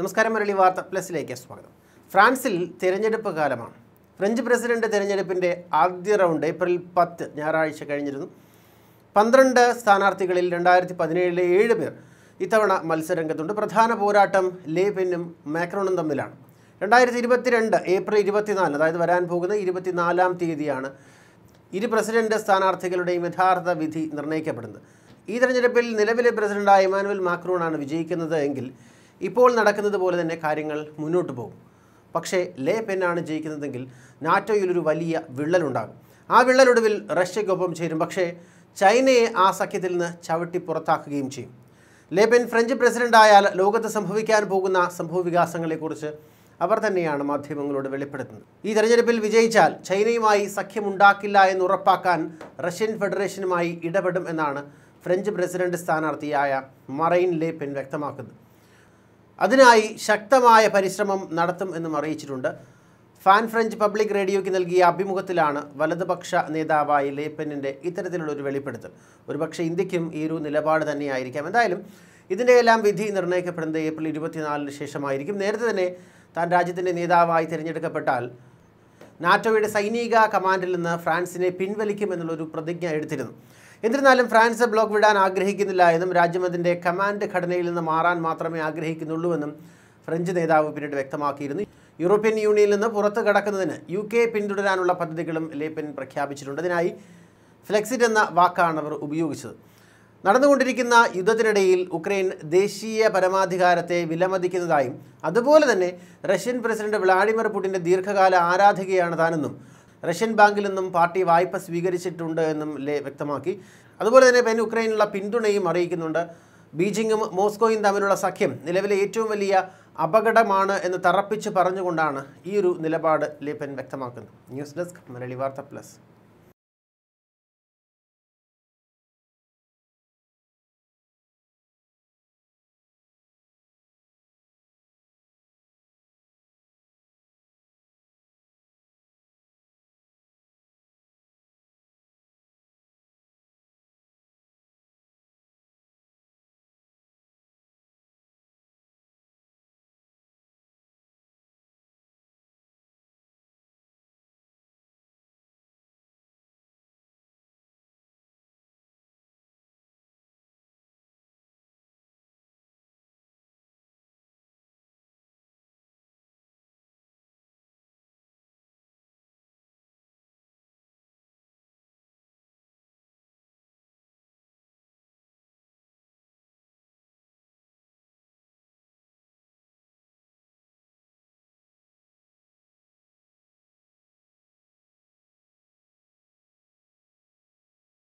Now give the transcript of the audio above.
നമസ്കാരം മുരളി വാർത്ത പ്ലസിലേക്ക് സ്വാഗതം ഫ്രാൻസിൽ തിരഞ്ഞെടുപ്പ് കാലമാണ് ഫ്രഞ്ച് പ്രസിഡന്റ് തിരഞ്ഞെടുപ്പിൻ്റെ ആദ്യ റൗണ്ട് ഏപ്രിൽ പത്ത് ഞായറാഴ്ച കഴിഞ്ഞിരുന്നു പന്ത്രണ്ട് സ്ഥാനാർത്ഥികളിൽ രണ്ടായിരത്തി പതിനേഴിലെ ഏഴ് പേർ ഇത്തവണ മത്സരരംഗത്തുണ്ട് പ്രധാന പോരാട്ടം ലേപിനും മാക്രോണും തമ്മിലാണ് രണ്ടായിരത്തി ഇരുപത്തിരണ്ട് ഏപ്രിൽ ഇരുപത്തിനാല് അതായത് വരാൻ പോകുന്ന ഇരുപത്തിനാലാം തീയതിയാണ് ഇരു പ്രസിഡന്റ് സ്ഥാനാർത്ഥികളുടെയും യഥാർത്ഥ വിധി നിർണ്ണയിക്കപ്പെടുന്നത് ഈ തെരഞ്ഞെടുപ്പിൽ നിലവിലെ പ്രസിഡന്റായ ഇമാനുവൽ മാക്രോണാണ് വിജയിക്കുന്നത് എങ്കിൽ ഇപ്പോൾ നടക്കുന്നത് പോലെ തന്നെ കാര്യങ്ങൾ മുന്നോട്ട് പോകും പക്ഷേ ലേ പെന്നാണ് ജയിക്കുന്നതെങ്കിൽ നാറ്റോയിലൊരു വലിയ വിള്ളലുണ്ടാകും ആ വിള്ളലൊടുവിൽ റഷ്യയ്ക്കൊപ്പം ചേരും പക്ഷേ ചൈനയെ ആ സഖ്യത്തിൽ നിന്ന് ചവിട്ടി പുറത്താക്കുകയും ചെയ്യും പെൻ ഫ്രഞ്ച് പ്രസിഡൻ്റായാൽ ലോകത്ത് സംഭവിക്കാൻ പോകുന്ന സംഭവ വികാസങ്ങളെക്കുറിച്ച് അവർ തന്നെയാണ് മാധ്യമങ്ങളോട് വെളിപ്പെടുത്തുന്നത് ഈ തെരഞ്ഞെടുപ്പിൽ വിജയിച്ചാൽ ചൈനയുമായി സഖ്യമുണ്ടാക്കില്ല എന്ന് ഉറപ്പാക്കാൻ റഷ്യൻ ഫെഡറേഷനുമായി ഇടപെടും എന്നാണ് ഫ്രഞ്ച് പ്രസിഡന്റ് സ്ഥാനാർത്ഥിയായ മറൈൻ പെൻ വ്യക്തമാക്കുന്നത് അതിനായി ശക്തമായ പരിശ്രമം നടത്തും എന്നും അറിയിച്ചിട്ടുണ്ട് ഫാൻ ഫ്രഞ്ച് പബ്ലിക് റേഡിയോയ്ക്ക് നൽകിയ അഭിമുഖത്തിലാണ് വലതുപക്ഷ നേതാവായി ലേപ്പനിൻ്റെ ഇത്തരത്തിലുള്ളൊരു വെളിപ്പെടുത്തൽ ഒരുപക്ഷെ ഇന്ത്യക്കും ഈ ഒരു നിലപാട് തന്നെയായിരിക്കാം എന്തായാലും ഇതിൻ്റെയെല്ലാം വിധി നിർണ്ണയിക്കപ്പെടുന്നത് ഏപ്രിൽ ഇരുപത്തിനാലിന് ശേഷമായിരിക്കും നേരത്തെ തന്നെ താൻ രാജ്യത്തിൻ്റെ നേതാവായി തിരഞ്ഞെടുക്കപ്പെട്ടാൽ നാറ്റോയുടെ സൈനിക കമാൻഡിൽ നിന്ന് ഫ്രാൻസിനെ പിൻവലിക്കുമെന്നുള്ളൊരു പ്രതിജ്ഞ എടുത്തിരുന്നു എന്നിരുന്നാലും ഫ്രാൻസ് ബ്ലോക്ക് വിടാൻ ആഗ്രഹിക്കുന്നില്ല എന്നും രാജ്യം അതിൻ്റെ കമാൻഡ് ഘടനയിൽ നിന്ന് മാറാൻ മാത്രമേ ആഗ്രഹിക്കുന്നുള്ളൂവെന്നും ഫ്രഞ്ച് നേതാവ് പിന്നീട് വ്യക്തമാക്കിയിരുന്നു യൂറോപ്യൻ യൂണിയനിൽ നിന്ന് പുറത്തു കടക്കുന്നതിന് യു കെ പിന്തുടരാനുള്ള പദ്ധതികളും ലേപ്പൻ പ്രഖ്യാപിച്ചിട്ടുണ്ട് അതിനായി ഫ്ലെക്സിറ്റ് എന്ന വാക്കാണ് അവർ ഉപയോഗിച്ചത് നടന്നുകൊണ്ടിരിക്കുന്ന യുദ്ധത്തിനിടയിൽ ഉക്രൈൻ ദേശീയ പരമാധികാരത്തെ വിലമതിക്കുന്നതായും അതുപോലെ തന്നെ റഷ്യൻ പ്രസിഡന്റ് വ്ളാഡിമിർ പുടിൻ്റെ ദീർഘകാല ആരാധികയാണ് താനെന്നും റഷ്യൻ ബാങ്കിൽ നിന്നും പാർട്ടി വായ്പ സ്വീകരിച്ചിട്ടുണ്ട് എന്നും ലേ വ്യക്തമാക്കി അതുപോലെ തന്നെ പെൻ ഉക്രൈനുള്ള പിന്തുണയും അറിയിക്കുന്നുണ്ട് ബീജിംഗും മോസ്കോയും തമ്മിലുള്ള സഖ്യം നിലവിലെ ഏറ്റവും വലിയ അപകടമാണ് എന്ന് തറപ്പിച്ച് പറഞ്ഞുകൊണ്ടാണ് ഈ ഒരു നിലപാട് ലേ പെൻ വ്യക്തമാക്കുന്നത് news desk Malayali Vartha plus